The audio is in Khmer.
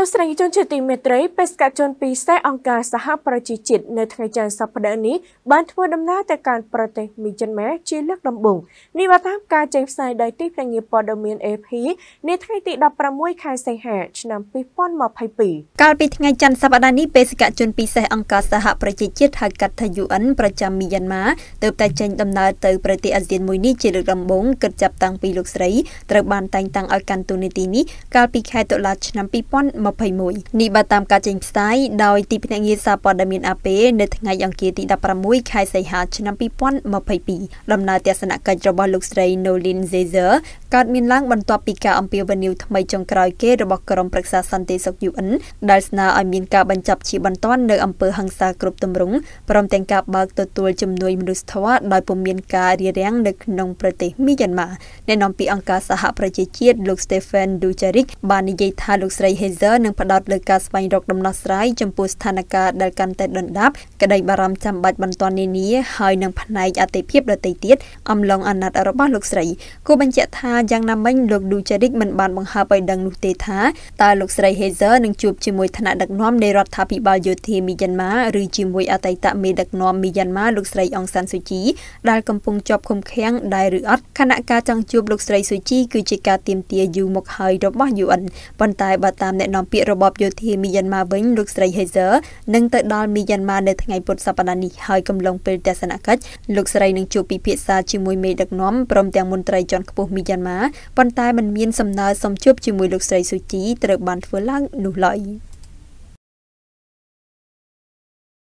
ទស្សនិកជនជាទីមេត្រីបេសកជនពីខ្សែអង្គការសហប្រជាជាតិនៅថ្ងៃច័ន្ទសប្តាហ៍នេះបានធ្វើដំណើរទៅកាន់ប្រទេសមីយ៉ាន់ម៉ាជាលើកដំបូងនេះបានតាមការចេញផ្សាយដោយទីភ្នាក់ងារព័ត៌មាន AP នាថ្ងៃទី16ខែសីហាឆ្នាំ2022កាលពីថ្ងៃច័ន្ទសប្តាហ៍នេះបេសកជនពិសេសអង្គការសហប្រជាជាតិហៅកាត់ថា UN ប្រចាំមីយ៉ាន់ម៉ាទើបតែចេញដំណើរទៅប្រទេសអាស៊ានមួយនេះជាលើកដំបូងគិតចាប់តាំងពីលោកស្រីត្រូវបានតែងតាំងឲ្យកាន់តួនាទីនេះកាលពីខែតុលាឆ្នាំ2000 2021នេះបើតាមការចេញផ្សាយដោយ ទីភ្នាក់ងារសារព័ត៌មានអាប៉េនៅថ្ងៃអង្គារទី16ខែសីហាឆ្នាំ2022ដំណើរទស្សនកិច្ចរបស់លោកស្រី Nolin Zezer កើតមានឡើងបន្ទាប់ពីការអំពាវនាវថ្មីចុងក្រោយគេរបស់ក្រុមប្រឹក្សាសន្តិសុខ UN ដែលស្នើឲ្យមានការបញ្ចប់ជាបន្ទាន់នៅអំពើហិង្សាគ្រប់ទម្រង់ព្រមទាំងការបើកទទួលជំនួយមនុស្សធម៌ដោយពុំមានការរារាំងនៅក្នុងប្រទេសមីយ៉ាន់ម៉ាអ្នកនាំពាក្យអង្គការសហប្រជាជាតិលោក Stephen Dujarric បាននិយាយថាលោកស្រី Hazel នឹងផ្ដោតលើការស្វែងរកដំណោះស្រាយចំពោះស្ថានភាពដែលកាន់តែដុនដាបក្តីបារម្ភចាំបាច់បន្ទាន់នានាហើយនឹងផ្នែកអតិភិបដទៃទៀតអំឡុងអាណត្តិរបស់លោកស្រីគូបញ្ជាក់ថាយ៉ាងណាមិញលោកឌូចេរិកមិនបានបង្ហើបឲ្យដឹងនោះទេថាតើលោកស្រី Hazer នឹងជួបជាមួយថ្នាក់ដឹកនាំនៃរដ្ឋាភិបាលយោធាមីយ៉ាន់ម៉ាឬជាមួយអតីតមេដឹកនាំមីយ៉ាន់ម៉ាលោកស្រីអងសានស៊ូជីដែលកំពុងជាប់ឃុំឃាំងដែរឬអត់ខណៈការចង់ជួបលោកស្រីស៊ូជីគឺជាការទៀមទាយូរមកហើយរបស់ UN ប៉ុន្តែបើតាមអ្នកនាំពាក្យរបបយោធាមីយ៉ាន់ម៉ាវិញលោកស្រី Hazer នឹងទៅដល់មីយ៉ាន់ម៉ានៅថ្ងៃពុធសប្តាហ៍នេះហើយកំឡុងពេលទស្សនកិច្ចលោកស្រីនឹងជួបពិភាក្សាជាមួយមេដឹកនាំព្រមទាំងមន្ត្រីជាន់ខ្ពស់មីយ៉ាន់ម៉ាប៉ុន្តែមិនមានសំណើសុំជួបជាមួយលោកស្រីស៊ូជីត្រូវបានធ្វើឡើងនោះឡើយ។